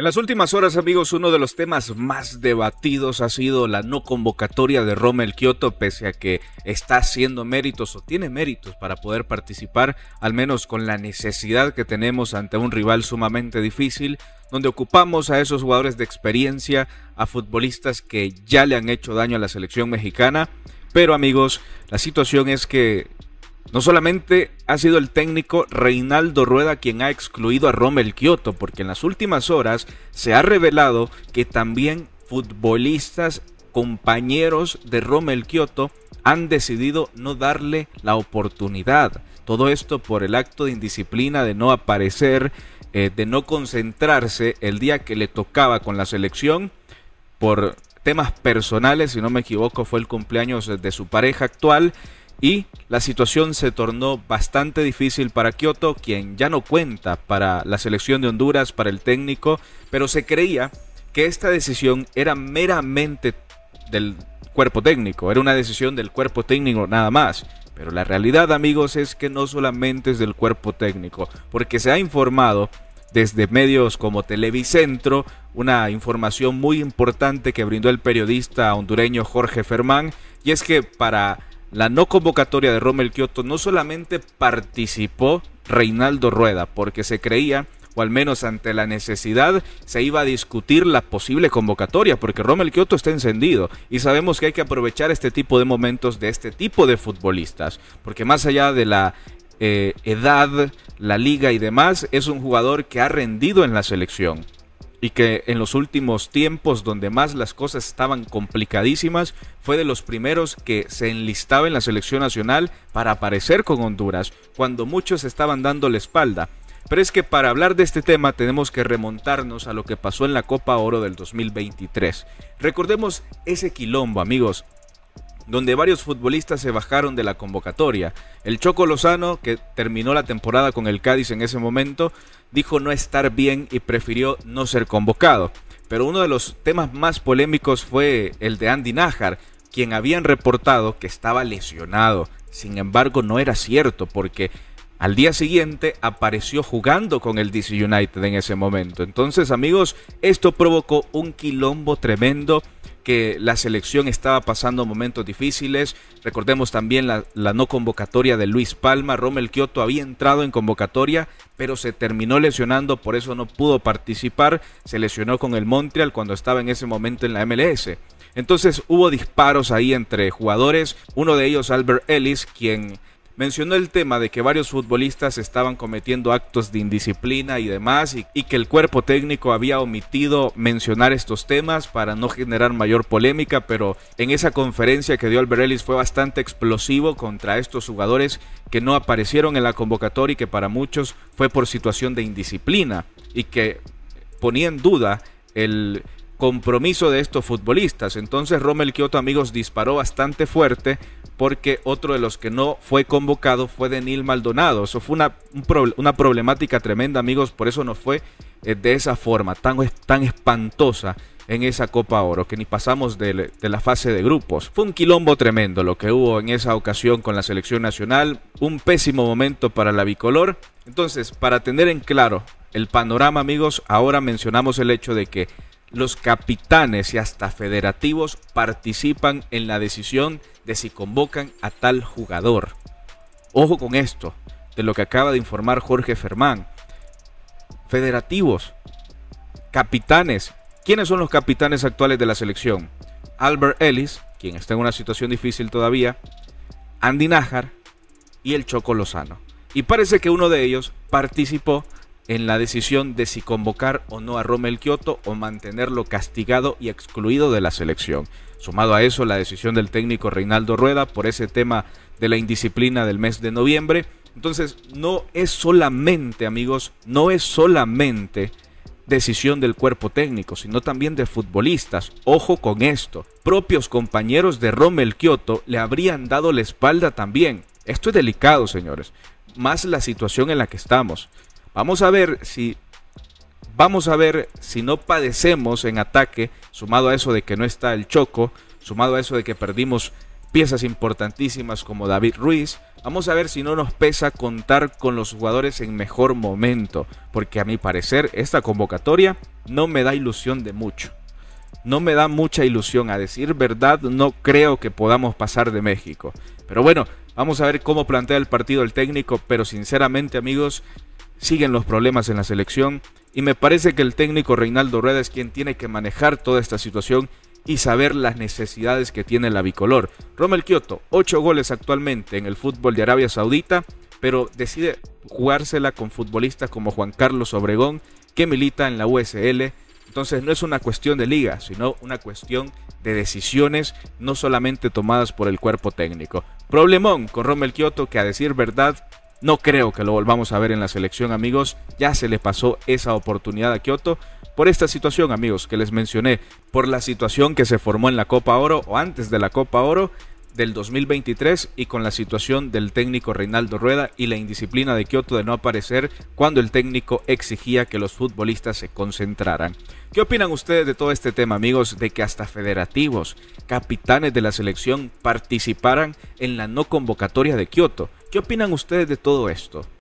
En las últimas horas, amigos, uno de los temas más debatidos ha sido la no convocatoria de Rommel el Kioto, pese a que está haciendo méritos o tiene méritos para poder participar, al menos con la necesidad que tenemos ante un rival sumamente difícil, donde ocupamos a esos jugadores de experiencia, a futbolistas que ya le han hecho daño a la selección mexicana. Pero amigos, la situación es que no solamente ha sido el técnico Reinaldo Rueda quien ha excluido a Rommel Kioto, porque en las últimas horas se ha revelado que también futbolistas, compañeros de Rommel Kioto han decidido no darle la oportunidad. Todo esto por el acto de indisciplina de no aparecer, eh, de no concentrarse el día que le tocaba con la selección por temas personales, si no me equivoco fue el cumpleaños de su pareja actual y la situación se tornó bastante difícil para Kioto, quien ya no cuenta para la selección de Honduras, para el técnico, pero se creía que esta decisión era meramente del cuerpo técnico, era una decisión del cuerpo técnico nada más. Pero la realidad amigos es que no solamente es del cuerpo técnico, porque se ha informado desde medios como Televicentro, una información muy importante que brindó el periodista hondureño Jorge Fermán, y es que para la no convocatoria de Rommel Kioto no solamente participó Reinaldo Rueda, porque se creía o al menos ante la necesidad, se iba a discutir la posible convocatoria, porque Rommel Kioto está encendido y sabemos que hay que aprovechar este tipo de momentos de este tipo de futbolistas, porque más allá de la eh, edad, la liga y demás, es un jugador que ha rendido en la selección y que en los últimos tiempos donde más las cosas estaban complicadísimas, fue de los primeros que se enlistaba en la selección nacional para aparecer con Honduras, cuando muchos estaban dando la espalda. Pero es que para hablar de este tema tenemos que remontarnos a lo que pasó en la Copa Oro del 2023. Recordemos ese quilombo, amigos, donde varios futbolistas se bajaron de la convocatoria. El Choco Lozano, que terminó la temporada con el Cádiz en ese momento, dijo no estar bien y prefirió no ser convocado. Pero uno de los temas más polémicos fue el de Andy Nájar, quien habían reportado que estaba lesionado. Sin embargo, no era cierto porque al día siguiente apareció jugando con el DC United en ese momento. Entonces, amigos, esto provocó un quilombo tremendo que la selección estaba pasando momentos difíciles. Recordemos también la, la no convocatoria de Luis Palma. Rommel Kioto había entrado en convocatoria, pero se terminó lesionando, por eso no pudo participar. Se lesionó con el Montreal cuando estaba en ese momento en la MLS. Entonces hubo disparos ahí entre jugadores, uno de ellos Albert Ellis, quien mencionó el tema de que varios futbolistas estaban cometiendo actos de indisciplina y demás y, que el cuerpo técnico había omitido mencionar estos temas para no generar mayor polémica, pero en esa conferencia que dio Alberellis fue bastante explosivo contra estos jugadores que no aparecieron en la convocatoria y que para muchos fue por situación de indisciplina y que ponía en duda el compromiso de estos futbolistas. Entonces Rommel Kioto, amigos, disparó bastante fuerte porque otro de los que no fue convocado fue Denil Maldonado. Eso fue una, una problemática tremenda, amigos, por eso no fue eh, de esa forma, tan, tan espantosa en esa Copa Oro, que ni pasamos de, de, la fase de grupos. Fue un quilombo tremendo lo que hubo en esa ocasión con la selección nacional, un pésimo momento para la bicolor. Entonces, para tener en claro el panorama, amigos, ahora mencionamos el hecho de que los capitanes y hasta federativos participan en la decisión de si convocan a tal jugador. Ojo con esto, de lo que acaba de informar Jorge Fermán. Federativos, capitanes. ¿Quiénes son los capitanes actuales de la selección? Albert Ellis, quien está en una situación difícil todavía, Andy Nájar y el Choco Lozano. Y parece que uno de ellos participó en la decisión de si convocar o no a Romel Kioto o mantenerlo castigado y excluido de la selección. Sumado a eso, la decisión del técnico Reinaldo Rueda por ese tema de la indisciplina del mes de noviembre. Entonces, no es solamente, amigos, no es solamente decisión del cuerpo técnico, sino también de futbolistas. Ojo con esto. Propios compañeros de Romel Kioto le habrían dado la espalda también. Esto es delicado, señores. Más la situación en la que estamos. Vamos a ver si vamos a ver si no padecemos en ataque, sumado a eso de que no está el Choco, sumado a eso de que perdimos piezas importantísimas como David Ruiz, vamos a ver si no nos pesa contar con los jugadores en mejor momento, porque a mi parecer esta convocatoria no me da ilusión de mucho. No me da mucha ilusión, a decir verdad, no creo que podamos pasar de México. Pero bueno, vamos a ver cómo plantea el partido el técnico, pero sinceramente amigos, siguen los problemas en la selección y me parece que el técnico Reinaldo Rueda es quien tiene que manejar toda esta situación y saber las necesidades que tiene la bicolor. Romel Kioto, ocho goles actualmente en el fútbol de Arabia Saudita, pero decide jugársela con futbolistas como Juan Carlos Obregón, que milita en la USL. Entonces no es una cuestión de liga, sino una cuestión de decisiones no solamente tomadas por el cuerpo técnico. Problemón con Rommel Kioto que a decir verdad no creo que lo volvamos a ver en la selección, amigos. Ya se le pasó esa oportunidad a Kioto por esta situación, amigos, que les mencioné, por la situación que se formó en la Copa Oro o antes de la Copa Oro del 2023 y con la situación del técnico Reinaldo Rueda y la indisciplina de Kioto de no aparecer cuando el técnico exigía que los futbolistas se concentraran. ¿Qué opinan ustedes de todo este tema, amigos? De que hasta federativos, capitanes de la selección participaran en la no convocatoria de Kioto. ¿Qué opinan ustedes de todo esto?